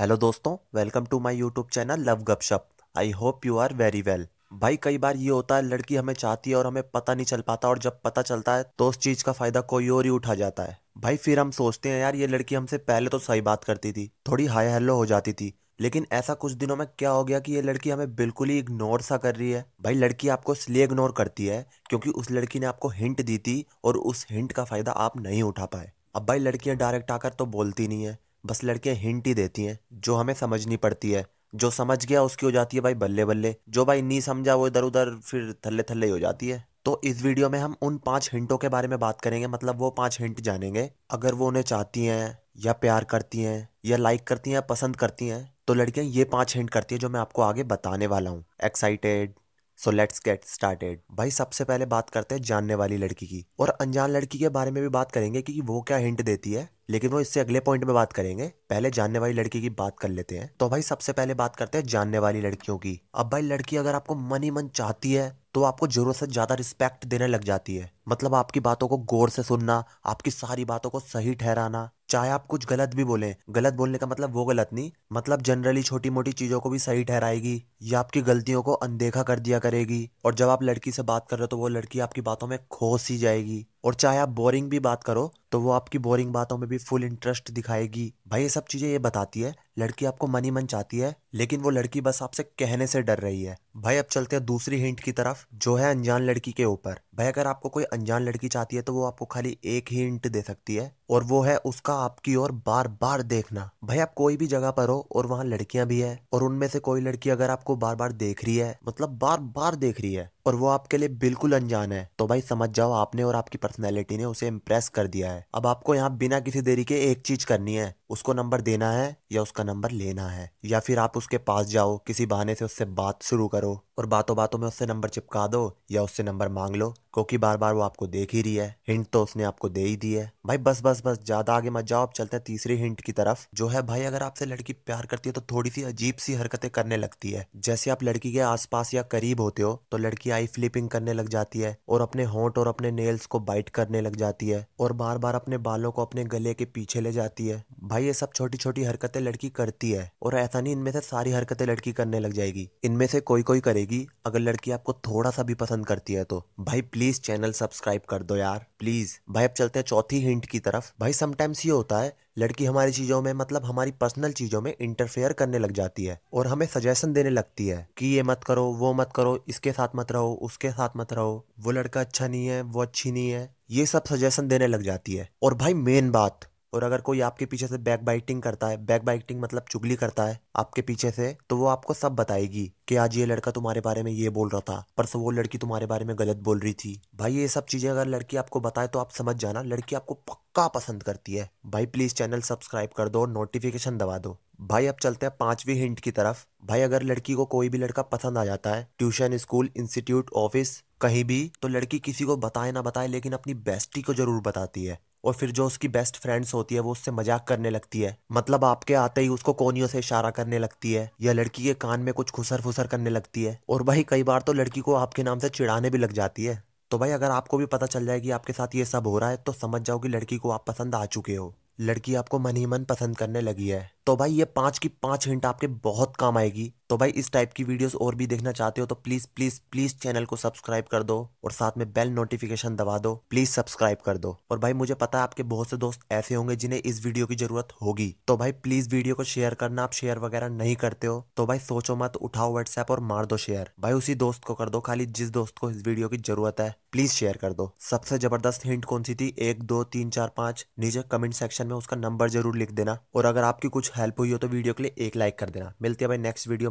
hello दोस्तों welcome to my YouTube channel love Gapshap I hope you are very well भाई कई बार ये होता है लड़की हमें चाहती है और हमें पता नहीं चल पाता और जब पता चलता है तो उस चीज़ का फ़ायदा कोई और ही उठा जाता है भाई फिर हम सोचते हैं यार ये लड़की हमसे पहले तो सही बात करती थी थोड़ी हाई हेलो हो जाती थी लेकिन ऐसा कुछ दिनों में क्या हो गया कि ये लड़की हमें बिल्कुल ही इग्नोर सा कर रही है भाई लड़की आपको इसलिए इग्नोर करती है क्योंकि उस लड़की ने आपको हिंट दी थी और उस हिंट का फ़ायदा आप नहीं उठा पाए अब भाई लड़कियां डायरेक्ट आकर तो बोलती नहीं है बस लड़कियां हिंट ही देती हैं जो हमें समझनी पड़ती है जो समझ गया उसकी हो जाती है भाई बल्ले बल्ले जो भाई नहीं समझा वो इधर उधर फिर थल्ले थल्ले हो जाती है तो इस वीडियो में हम उन पांच हिंटों के बारे में बात करेंगे मतलब वो पांच हिंट जानेंगे अगर वो उन्हें चाहती हैं या प्यार करती हैं या लाइक करती हैं या पसंद करती हैं तो लड़कियां ये पांच हिंट करती हैं जो मैं आपको आगे बताने वाला हूँ excited so let's get started भाई सबसे पहले बात करते हैं जानने वाली लड़की की और अनजान लड़की के बारे में भी बात करेंगे कि वो क्या हिंट देती है लेकिन वो इससे अगले पॉइंट में बात करेंगे पहले जानने वाली लड़की की बात कर लेते हैं तो भाई सबसे पहले बात करते हैं जानने वाली लड़कियों की अब भाई लड़की अगर आपको मन ही मन चाहती है तो आपको जरूरत से ज़्यादा रिस्पेक्ट देने लग जाती है मतलब आपकी बातों को गौर से सुनना आपकी सारी बातों को सही ठहराना चाहे आप कुछ गलत भी बोलें गलत बोलने का मतलब वो गलत नहीं मतलब जनरली छोटी मोटी चीज़ों को भी सही ठहराएगी या आपकी गलतियों को अनदेखा कर दिया करेगी और जब आप लड़की से बात कर रहे हो तो वो लड़की आपकी बातों में खो सी जाएगी और चाहे आप बोरिंग भी बात करो तो वो आपकी बोरिंग बातों में भी फुल इंटरेस्ट दिखाएगी भाई ये सब चीज़ें ये बताती है लड़की आपको मनी मन चाहती है लेकिन वो लड़की बस आपसे कहने से डर रही है भाई अब चलते हैं दूसरी हिंट की तरफ जो है अनजान लड़की के ऊपर भाई अगर आपको कोई अनजान लड़की चाहती है तो वो आपको खाली एक ही हिंट दे सकती है और वो है उसका आपकी ओर बार बार देखना भाई आप कोई भी जगह पर हो और वहाँ लड़कियां भी है और उनमें से कोई लड़की अगर आपको बार बार देख रही है मतलब बार बार देख रही है और वो आपके लिए बिल्कुल अनजान है तो भाई समझ जाओ आपने और आपकी पर्सनैलिटी ने उसे इम्प्रेस कर दिया है अब आपको यहाँ बिना किसी देरी के एक चीज करनी है उसको नंबर देना है या उसका नंबर लेना है या फिर आप उसके पास जाओ किसी बहाने से उससे बात शुरू करो और बातों बातों में उससे नंबर चिपका दो या उससे नंबर मांग लो क्योंकि बार बार वो आपको देख ही रही है हिंट तो उसने आपको दे ही दी है भाई बस बस बस ज्यादा आगे मत जाओ आप चलते हैं तीसरी हिंट की तरफ जो है भाई अगर आपसे लड़की प्यार करती है तो थोड़ी सी अजीब सी हरकतें करने लगती है जैसे आप लड़की के आसपास या करीब होते हो तो लड़की आई फ्लिपिंग करने लग जाती है और अपने होट और अपने नेल्स को बाइट करने लग जाती है और बार बार अपने बालों को अपने गले के पीछे ले जाती है भाई ये सब छोटी छोटी हरकतें लड़की करती है और ऐसा नहीं इनमें से सारी हरकतें लड़की करने लग जाएगी इनमें से कोई कोई करेगी मिलेगी अगर लड़की आपको थोड़ा सा भी पसंद करती है तो भाई प्लीज चैनल सब्सक्राइब कर दो यार प्लीज भाई अब चलते हैं चौथी हिंट की तरफ भाई समटाइम्स ये होता है लड़की हमारी चीजों में मतलब हमारी पर्सनल चीजों में इंटरफेयर करने लग जाती है और हमें सजेशन देने लगती है कि ये मत करो वो मत करो इसके साथ मत रहो उसके साथ मत रहो वो लड़का अच्छा नहीं है वो अच्छी नहीं है ये सब सजेशन देने लग जाती है और भाई मेन बात और अगर कोई आपके पीछे से बैक बाइटिंग करता है बैक बाइटिंग मतलब चुगली करता है आपके पीछे से तो वो आपको सब बताएगी कि आज ये लड़का तुम्हारे बारे में ये बोल रहा था पर वो लड़की तुम्हारे बारे में गलत बोल रही थी भाई ये सब चीजें अगर लड़की आपको बताए तो आप समझ जाना लड़की आपको पक्का पसंद करती है भाई प्लीज चैनल सब्सक्राइब कर दो और नोटिफिकेशन दबा दो भाई अब चलते हैं पांचवी हिंट की तरफ भाई अगर लड़की को कोई भी लड़का पसंद आ जाता है ट्यूशन स्कूल इंस्टीट्यूट ऑफिस कहीं भी तो लड़की किसी को बताए ना बताए लेकिन अपनी बेस्टी को जरूर बताती है और फिर जो उसकी बेस्ट फ्रेंड्स होती है वो उससे मजाक करने लगती है मतलब आपके आते ही उसको कोनियों से इशारा करने लगती है या लड़की के कान में कुछ खुसर फुसर करने लगती है और भाई कई बार तो लड़की को आपके नाम से चिड़ाने भी लग जाती है तो भाई अगर आपको भी पता चल जाएगी आपके साथ ये सब हो रहा है तो समझ जाओ कि लड़की को आप पसंद आ चुके हो लड़की आपको मन ही मन पसंद करने लगी है तो भाई ये पांच की पांच हिंट आपके बहुत काम आएगी तो भाई इस टाइप की वीडियोस और भी देखना चाहते हो तो प्लीज़ प्लीज़ प्लीज़ चैनल को सब्सक्राइब कर दो और साथ में बेल नोटिफिकेशन दबा दो प्लीज़ सब्सक्राइब कर दो और भाई मुझे पता है आपके बहुत से दोस्त ऐसे होंगे जिन्हें इस वीडियो की ज़रूरत होगी तो भाई प्लीज़ वीडियो को शेयर करना आप शेयर वगैरह नहीं करते हो तो भाई सोचो मत उठाओ व्हाट्सएप और मार दो शेयर भाई उसी दोस्त को कर दो खाली जिस दोस्त को इस वीडियो की ज़रूरत है प्लीज़ शेयर कर दो सबसे ज़बरदस्त हिंट कौन सी थी एक दो तीन चार पांच नीचे कमेंट सेक्शन में उसका नंबर जरूर लिख देना और अगर आपकी कुछ हेल्प हुई हो तो वीडियो के लिए एक लाइक कर देना मिलती है भाई नेक्स्ट वीडियो